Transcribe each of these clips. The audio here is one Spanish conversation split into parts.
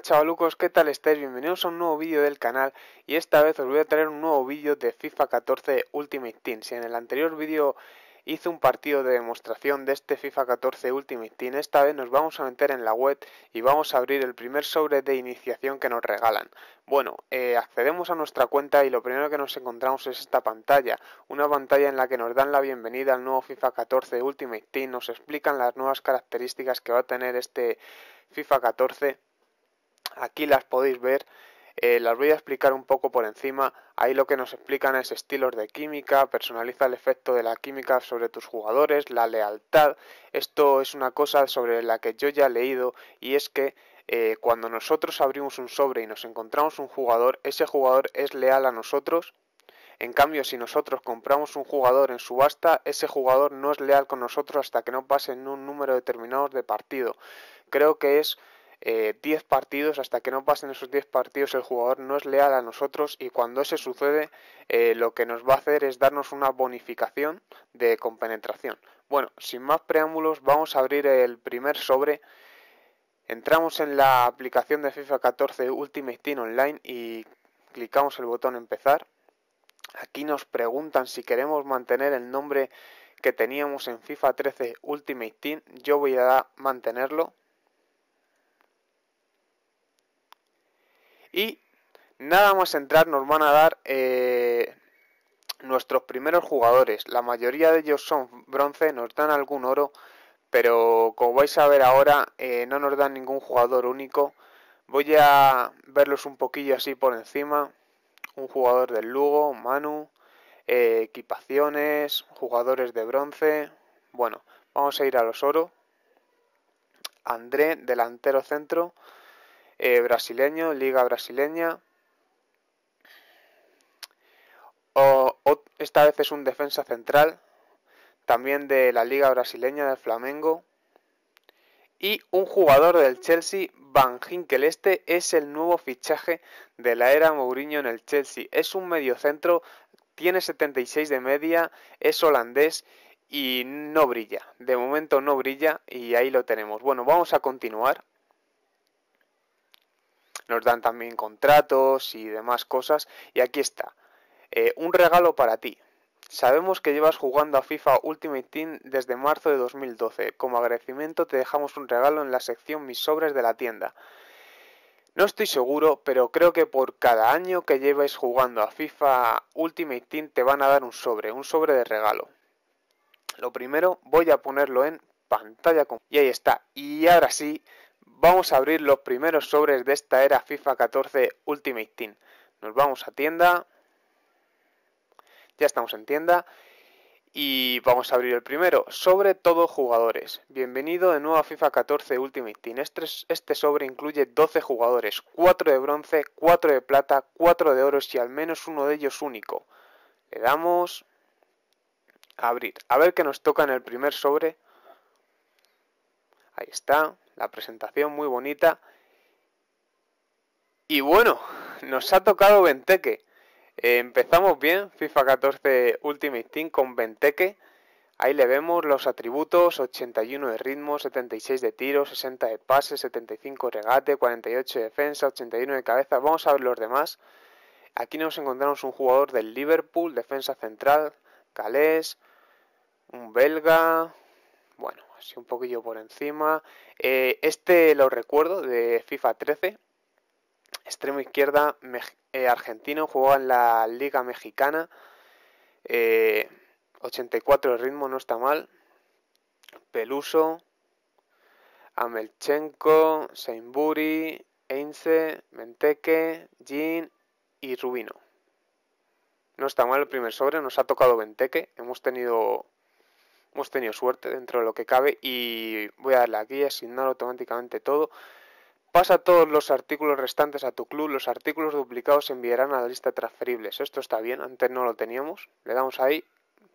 chavalucos, ¿qué tal estáis? Bienvenidos a un nuevo vídeo del canal y esta vez os voy a traer un nuevo vídeo de FIFA 14 Ultimate Team. Si en el anterior vídeo hice un partido de demostración de este FIFA 14 Ultimate Team, esta vez nos vamos a meter en la web y vamos a abrir el primer sobre de iniciación que nos regalan. Bueno, eh, accedemos a nuestra cuenta y lo primero que nos encontramos es esta pantalla, una pantalla en la que nos dan la bienvenida al nuevo FIFA 14 Ultimate Team, nos explican las nuevas características que va a tener este FIFA 14 aquí las podéis ver, eh, las voy a explicar un poco por encima, ahí lo que nos explican es estilos de química, personaliza el efecto de la química sobre tus jugadores, la lealtad, esto es una cosa sobre la que yo ya he leído y es que eh, cuando nosotros abrimos un sobre y nos encontramos un jugador, ese jugador es leal a nosotros. En cambio, si nosotros compramos un jugador en subasta, ese jugador no es leal con nosotros hasta que no pasen un número determinado de partido. Creo que es 10 eh, partidos, hasta que no pasen esos 10 partidos el jugador no es leal a nosotros y cuando eso sucede eh, lo que nos va a hacer es darnos una bonificación de compenetración. Bueno, sin más preámbulos vamos a abrir el primer sobre. Entramos en la aplicación de FIFA 14 Ultimate Team Online y clicamos el botón empezar. Aquí nos preguntan si queremos mantener el nombre que teníamos en FIFA 13 Ultimate Team. Yo voy a mantenerlo Y nada más entrar nos van a dar eh, nuestros primeros jugadores. La mayoría de ellos son bronce, nos dan algún oro, pero como vais a ver ahora eh, no nos dan ningún jugador único. Voy a verlos un poquillo así por encima. Un jugador del Lugo, Manu, eh, equipaciones, jugadores de bronce. Bueno, vamos a ir a los oro. André, delantero centro. Eh, brasileño, liga brasileña. esta vez es un defensa central, también de la liga brasileña del Flamengo. Y un jugador del Chelsea, Van Ginkel. Este es el nuevo fichaje de la era Mourinho en el Chelsea. Es un mediocentro, tiene 76 de media, es holandés y no brilla. De momento no brilla y ahí lo tenemos. Bueno, vamos a continuar nos dan también contratos y demás cosas. Y aquí está, eh, un regalo para ti. Sabemos que llevas jugando a FIFA Ultimate Team desde marzo de 2012. Como agradecimiento te dejamos un regalo en la sección Mis sobres de la tienda. No estoy seguro, pero creo que por cada año que lleves jugando a FIFA Ultimate Team te van a dar un sobre, un sobre de regalo. Lo primero voy a ponerlo en pantalla. Y ahí está. Y ahora sí, vamos a abrir los primeros sobres de esta era FIFA 14 Ultimate Team. Nos vamos a tienda. Ya estamos en tienda. Y vamos a abrir el primero, sobre todo jugadores. Bienvenido de nuevo a FIFA 14 Ultimate Team. Este, este sobre incluye 12 jugadores, 4 de bronce, 4 de plata, 4 de oro y al menos uno de ellos único. Le damos a abrir. A ver qué nos toca en el primer sobre. Ahí está. La presentación muy bonita. Y bueno, nos ha tocado Venteque. Eh, empezamos bien, FIFA 14 Ultimate Team con Venteque. Ahí le vemos los atributos, 81 de ritmo, 76 de tiro, 60 de pase, 75 de regate, 48 de defensa, 81 de cabeza. Vamos a ver los demás. Aquí nos encontramos un jugador del Liverpool, defensa central, calés un belga, bueno, así un poquillo por encima. Eh, este lo recuerdo de FIFA 13. Extremo izquierda eh, argentino, jugaba en la Liga Mexicana. 84 eh, el ritmo, no está mal. Peluso, Amelchenko, Seimburi, Einze, Menteque, jean y Rubino. No está mal el primer sobre, nos ha tocado Venteque. Hemos tenido Hemos tenido suerte dentro de lo que cabe y voy a darle aquí asignar automáticamente todo. Pasa todos los artículos restantes a tu club, los artículos duplicados se enviarán a la lista de transferibles. Esto está bien, antes no lo teníamos. Le damos ahí,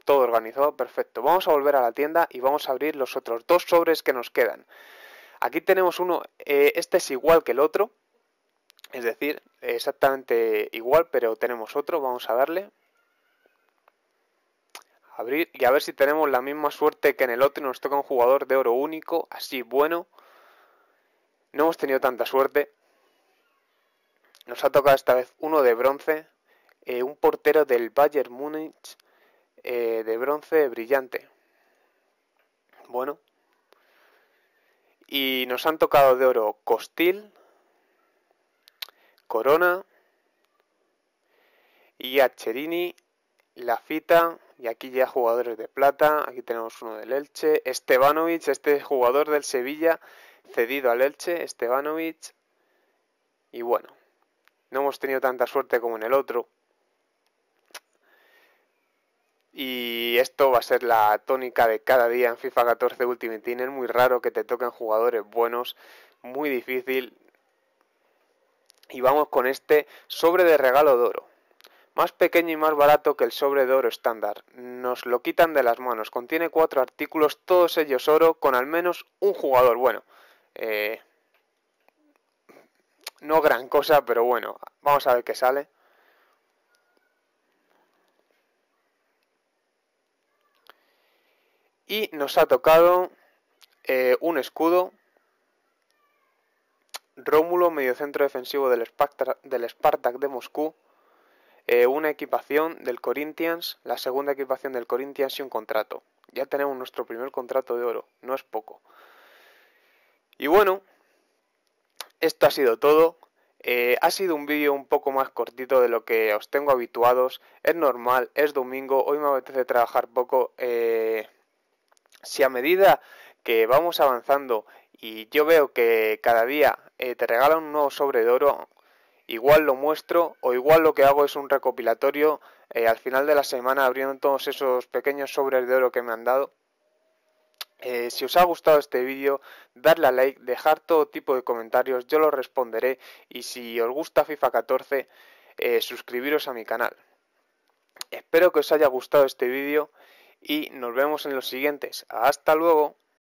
todo organizado, perfecto. Vamos a volver a la tienda y vamos a abrir los otros dos sobres que nos quedan. Aquí tenemos uno, eh, este es igual que el otro, es decir, exactamente igual, pero tenemos otro, vamos a darle, abrir y a ver si tenemos la misma suerte que en el otro nos toca un jugador de oro único, así bueno. No hemos tenido tanta suerte. Nos ha tocado esta vez uno de bronce, eh, un portero del Bayern Múnich eh, de bronce brillante. Bueno. Y nos han tocado de oro Costil, Corona, y acherini la fita, y aquí ya jugadores de plata, aquí tenemos uno del Elche, Estebanovic, este jugador del Sevilla, cedido al Elche, Estebanovic, y bueno, no hemos tenido tanta suerte como en el otro. Y esto va a ser la tónica de cada día en FIFA 14 Ultimate Team. Es muy raro que te toquen jugadores buenos, muy difícil. Y vamos con este sobre de regalo de oro más pequeño y más barato que el sobre de oro estándar. Nos lo quitan de las manos. Contiene cuatro artículos, todos ellos oro, con al menos un jugador. Bueno, eh, no gran cosa, pero bueno, vamos a ver qué sale. Y nos ha tocado eh, un escudo. Rómulo, mediocentro defensivo del Spartak de Moscú. Eh, una equipación del Corinthians, la segunda equipación del Corinthians y un contrato. Ya tenemos nuestro primer contrato de oro, no es poco. Y bueno, esto ha sido todo. Eh, ha sido un vídeo un poco más cortito de lo que os tengo habituados. Es normal, es domingo, hoy me apetece trabajar poco. Eh, si a medida que vamos avanzando y yo veo que cada día te regalan un nuevo sobre de oro, igual lo muestro o igual lo que hago es un recopilatorio eh, al final de la semana abriendo todos esos pequeños sobres de oro que me han dado. Eh, si os ha gustado este vídeo, darle a like, dejar todo tipo de comentarios, yo los responderé y si os gusta FIFA 14, eh, suscribiros a mi canal. Espero que os haya gustado este vídeo y nos vemos en los siguientes. Hasta luego.